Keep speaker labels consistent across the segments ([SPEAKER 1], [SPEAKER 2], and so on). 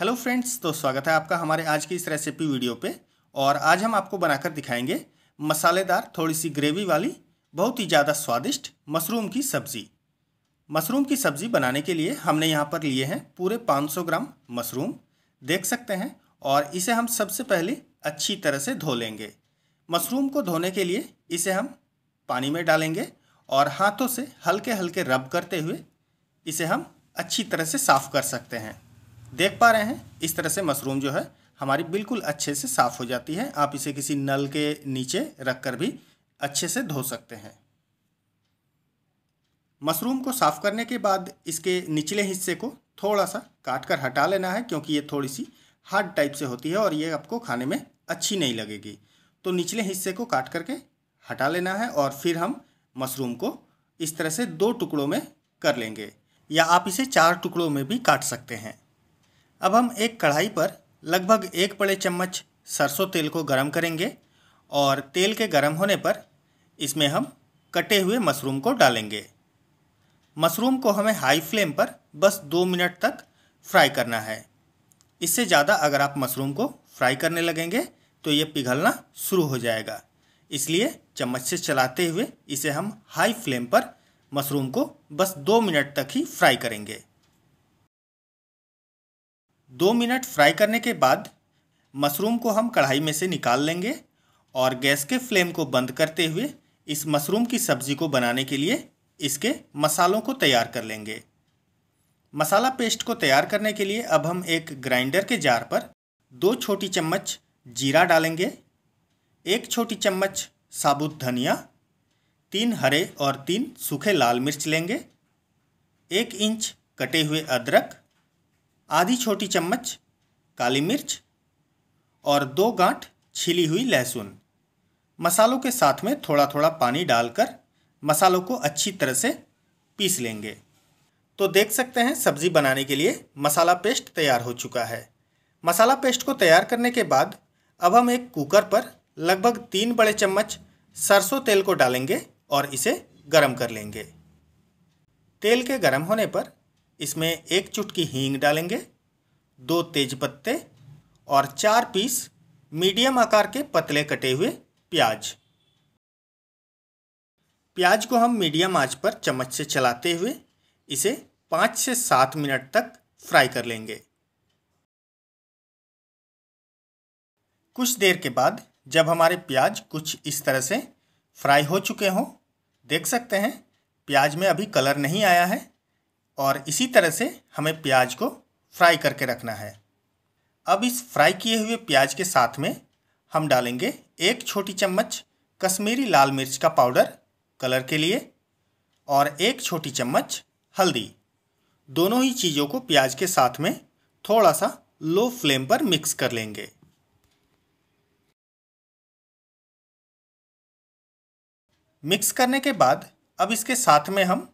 [SPEAKER 1] hello friends तो स्वागत है आपका हमारे आज की इस रेसिपी वीडियो पे और आज हम आपको बनाकर दिखाएंगे मसालेदार थोड़ी सी ग्रेवी वाली बहुत ही ज़्यादा स्वादिष्ट मशरूम की सब्ज़ी मशरूम की सब्ज़ी बनाने के लिए हमने यहाँ पर लिए हैं पूरे 500 ग्राम मशरूम देख सकते हैं और इसे हम सबसे पहले अच्छी तरह से धो लेंगे मशरूम को धोने के लिए इसे हम पानी में डालेंगे और हाथों से हल्के हल्के रब करते हुए इसे हम अच्छी तरह से साफ़ कर सकते हैं देख पा रहे हैं इस तरह से मशरूम जो है हमारी बिल्कुल अच्छे से साफ़ हो जाती है आप इसे किसी नल के नीचे रख कर भी अच्छे से धो सकते हैं मशरूम को साफ़ करने के बाद इसके निचले हिस्से को थोड़ा सा काट कर हटा लेना है क्योंकि ये थोड़ी सी हार्ड टाइप से होती है और ये आपको खाने में अच्छी नहीं लगेगी तो निचले हिस्से को काट करके हटा लेना है और फिर हम मशरूम को इस तरह से दो टुकड़ों में कर लेंगे या आप इसे चार टुकड़ों में भी काट सकते हैं अब हम एक कढ़ाई पर लगभग एक बड़े चम्मच सरसों तेल को गरम करेंगे और तेल के गरम होने पर इसमें हम कटे हुए मशरूम को डालेंगे मशरूम को हमें हाई फ्लेम पर बस दो मिनट तक फ्राई करना है इससे ज़्यादा अगर आप मशरूम को फ्राई करने लगेंगे तो ये पिघलना शुरू हो जाएगा इसलिए चम्मच से चलाते हुए इसे हम हाई फ्लेम पर मशरूम को बस दो मिनट तक ही फ्राई करेंगे दो मिनट फ्राई करने के बाद मशरूम को हम कढ़ाई में से निकाल लेंगे और गैस के फ्लेम को बंद करते हुए इस मशरूम की सब्ज़ी को बनाने के लिए इसके मसालों को तैयार कर लेंगे मसाला पेस्ट को तैयार करने के लिए अब हम एक ग्राइंडर के जार पर दो छोटी चम्मच जीरा डालेंगे एक छोटी चम्मच साबुत धनिया तीन हरे और तीन सूखे लाल मिर्च लेंगे एक इंच कटे हुए अदरक आधी छोटी चम्मच काली मिर्च और दो गांठ छिली हुई लहसुन मसालों के साथ में थोड़ा थोड़ा पानी डालकर मसालों को अच्छी तरह से पीस लेंगे तो देख सकते हैं सब्ज़ी बनाने के लिए मसाला पेस्ट तैयार हो चुका है मसाला पेस्ट को तैयार करने के बाद अब हम एक कुकर पर लगभग तीन बड़े चम्मच सरसों तेल को डालेंगे और इसे गरम कर लेंगे तेल के गरम होने पर इसमें एक चुटकी हींग डालेंगे दो तेज पत्ते और चार पीस मीडियम आकार के पतले कटे हुए प्याज प्याज को हम मीडियम आंच पर चम्मच से चलाते हुए इसे पाँच से सात मिनट तक फ्राई कर लेंगे कुछ देर के बाद जब हमारे प्याज कुछ इस तरह से फ्राई हो चुके हों देख सकते हैं प्याज में अभी कलर नहीं आया है और इसी तरह से हमें प्याज को फ्राई करके रखना है अब इस फ्राई किए हुए प्याज के साथ में हम डालेंगे एक छोटी चम्मच कश्मीरी लाल मिर्च का पाउडर कलर के लिए और एक छोटी चम्मच हल्दी दोनों ही चीज़ों को प्याज के साथ में थोड़ा सा लो फ्लेम पर मिक्स कर लेंगे मिक्स करने के बाद अब इसके साथ में हम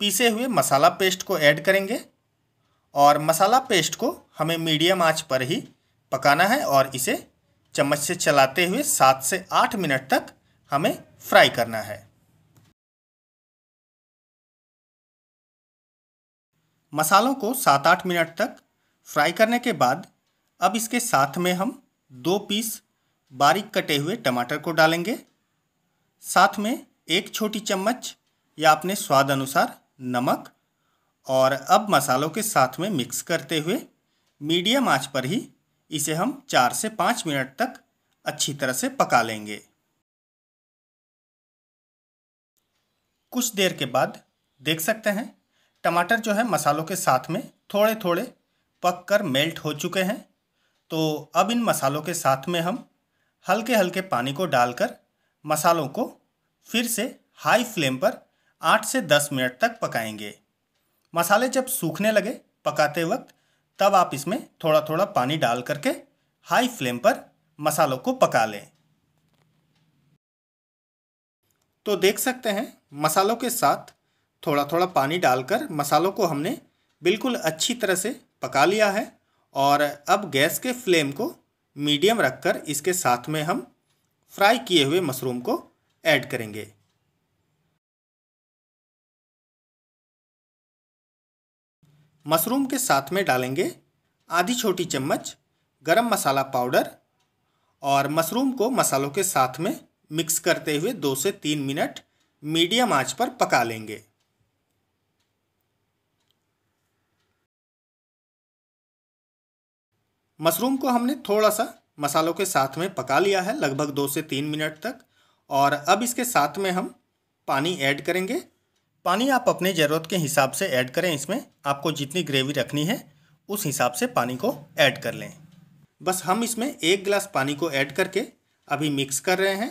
[SPEAKER 1] पीसे हुए मसाला पेस्ट को ऐड करेंगे और मसाला पेस्ट को हमें मीडियम आंच पर ही पकाना है और इसे चम्मच से चलाते हुए सात से आठ मिनट तक हमें फ्राई करना है मसालों को सात आठ मिनट तक फ्राई करने के बाद अब इसके साथ में हम दो पीस बारीक कटे हुए टमाटर को डालेंगे साथ में एक छोटी चम्मच या अपने स्वाद अनुसार नमक और अब मसालों के साथ में मिक्स करते हुए मीडियम आंच पर ही इसे हम चार से पाँच मिनट तक अच्छी तरह से पका लेंगे कुछ देर के बाद देख सकते हैं टमाटर जो है मसालों के साथ में थोड़े थोड़े पक कर मेल्ट हो चुके हैं तो अब इन मसालों के साथ में हम हल्के हल्के पानी को डालकर मसालों को फिर से हाई फ्लेम पर आठ से दस मिनट तक पकाएंगे मसाले जब सूखने लगे पकाते वक्त तब आप इसमें थोड़ा थोड़ा पानी डाल करके हाई फ्लेम पर मसालों को पका लें तो देख सकते हैं मसालों के साथ थोड़ा थोड़ा पानी डालकर मसालों को हमने बिल्कुल अच्छी तरह से पका लिया है और अब गैस के फ्लेम को मीडियम रखकर इसके साथ में हम फ्राई किए हुए मशरूम को ऐड करेंगे मशरूम के साथ में डालेंगे आधी छोटी चम्मच गरम मसाला पाउडर और मशरूम को मसालों के साथ में मिक्स करते हुए दो से तीन मिनट मीडियम आंच पर पका लेंगे मशरूम को हमने थोड़ा सा मसालों के साथ में पका लिया है लगभग दो से तीन मिनट तक और अब इसके साथ में हम पानी ऐड करेंगे पानी आप अपने ज़रूरत के हिसाब से ऐड करें इसमें आपको जितनी ग्रेवी रखनी है उस हिसाब से पानी को ऐड कर लें बस हम इसमें एक गिलास पानी को ऐड करके अभी मिक्स कर रहे हैं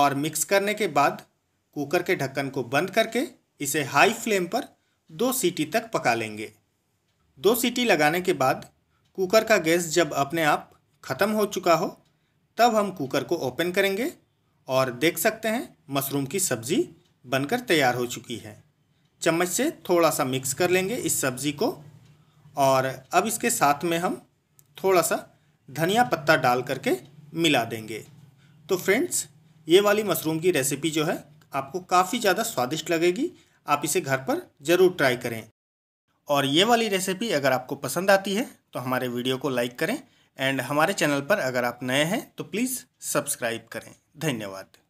[SPEAKER 1] और मिक्स करने के बाद कुकर के ढक्कन को बंद करके इसे हाई फ्लेम पर दो सीटी तक पका लेंगे दो सीटी लगाने के बाद कुकर का गैस जब अपने आप ख़त्म हो चुका हो तब हम कुकर को ओपन करेंगे और देख सकते हैं मशरूम की सब्ज़ी बनकर तैयार हो चुकी है चम्मच से थोड़ा सा मिक्स कर लेंगे इस सब्ज़ी को और अब इसके साथ में हम थोड़ा सा धनिया पत्ता डाल करके मिला देंगे तो फ्रेंड्स ये वाली मशरूम की रेसिपी जो है आपको काफ़ी ज़्यादा स्वादिष्ट लगेगी आप इसे घर पर ज़रूर ट्राई करें और ये वाली रेसिपी अगर आपको पसंद आती है तो हमारे वीडियो को लाइक करें एंड हमारे चैनल पर अगर आप नए हैं तो प्लीज़ सब्सक्राइब करें धन्यवाद